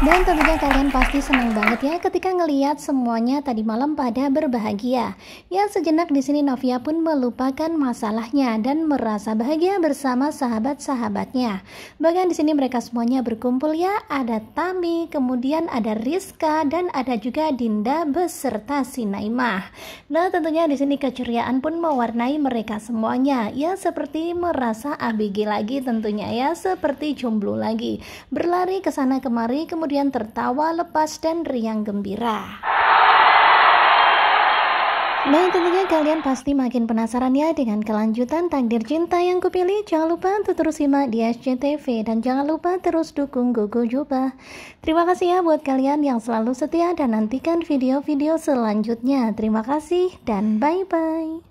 Dan tentunya kalian pasti senang banget ya ketika ngeliat semuanya tadi malam pada berbahagia. Ya sejenak di sini Novia pun melupakan masalahnya dan merasa bahagia bersama sahabat-sahabatnya. Bahkan di sini mereka semuanya berkumpul ya, ada Tami, kemudian ada Rizka dan ada juga Dinda beserta si Naimah. Nah tentunya di sini keceriaan pun mewarnai mereka semuanya. Ya seperti merasa ABG lagi tentunya ya, seperti jomblo lagi. Berlari ke sana kemari kemudian kemudian tertawa lepas dan riang gembira. Nah tentunya kalian pasti makin penasaran ya dengan kelanjutan takdir cinta yang kupilih. Jangan lupa untuk terus simak di SCTV dan jangan lupa terus dukung Gogo Juba. Terima kasih ya buat kalian yang selalu setia dan nantikan video-video selanjutnya. Terima kasih dan bye-bye.